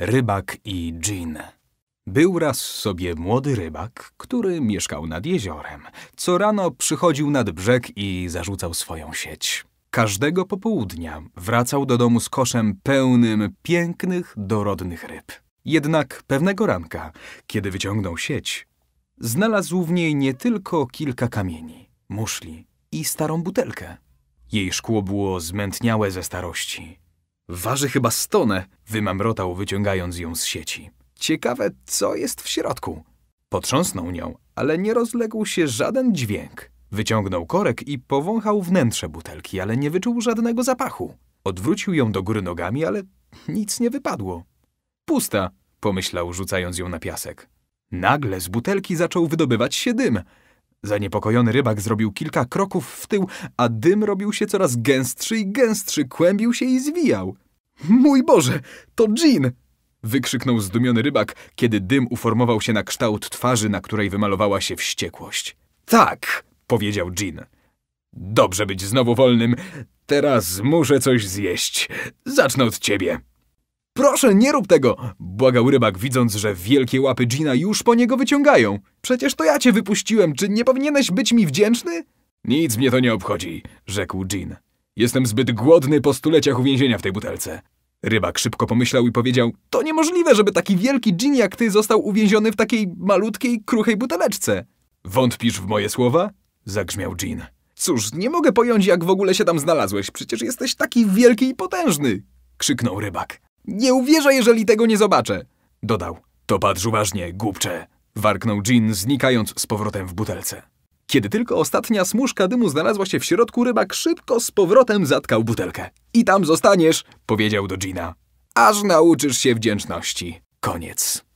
Rybak i gin. Był raz sobie młody rybak, który mieszkał nad jeziorem. Co rano przychodził nad brzeg i zarzucał swoją sieć. Każdego popołudnia wracał do domu z koszem pełnym pięknych, dorodnych ryb. Jednak pewnego ranka, kiedy wyciągnął sieć, znalazł w niej nie tylko kilka kamieni, muszli i starą butelkę. Jej szkło było zmętniałe ze starości. Waży chyba stonę, wymamrotał, wyciągając ją z sieci. Ciekawe, co jest w środku. Potrząsnął nią, ale nie rozległ się żaden dźwięk. Wyciągnął korek i powąchał wnętrze butelki, ale nie wyczuł żadnego zapachu. Odwrócił ją do góry nogami, ale nic nie wypadło. Pusta, pomyślał, rzucając ją na piasek. Nagle z butelki zaczął wydobywać się dym. Zaniepokojony rybak zrobił kilka kroków w tył, a dym robił się coraz gęstszy i gęstszy, kłębił się i zwijał. Mój Boże, to dżin! wykrzyknął zdumiony rybak, kiedy dym uformował się na kształt twarzy, na której wymalowała się wściekłość. Tak, powiedział Jean. Dobrze być znowu wolnym. Teraz muszę coś zjeść. Zacznę od ciebie. Proszę, nie rób tego! Błagał rybak, widząc, że wielkie łapy Gina już po niego wyciągają. Przecież to ja cię wypuściłem, czy nie powinieneś być mi wdzięczny? Nic mnie to nie obchodzi, rzekł Jean. Jestem zbyt głodny po stuleciach uwięzienia w tej butelce. Rybak szybko pomyślał i powiedział, to niemożliwe, żeby taki wielki Jean jak ty został uwięziony w takiej malutkiej, kruchej buteleczce. Wątpisz w moje słowa? Zagrzmiał Jean. Cóż, nie mogę pojąć, jak w ogóle się tam znalazłeś. Przecież jesteś taki wielki i potężny! Krzyknął rybak. Nie uwierzę, jeżeli tego nie zobaczę! Dodał. To patrz uważnie, głupcze! Warknął Jean, znikając z powrotem w butelce. Kiedy tylko ostatnia smuszka dymu znalazła się w środku, rybak szybko z powrotem zatkał butelkę. I tam zostaniesz, powiedział do Gina. Aż nauczysz się wdzięczności. Koniec.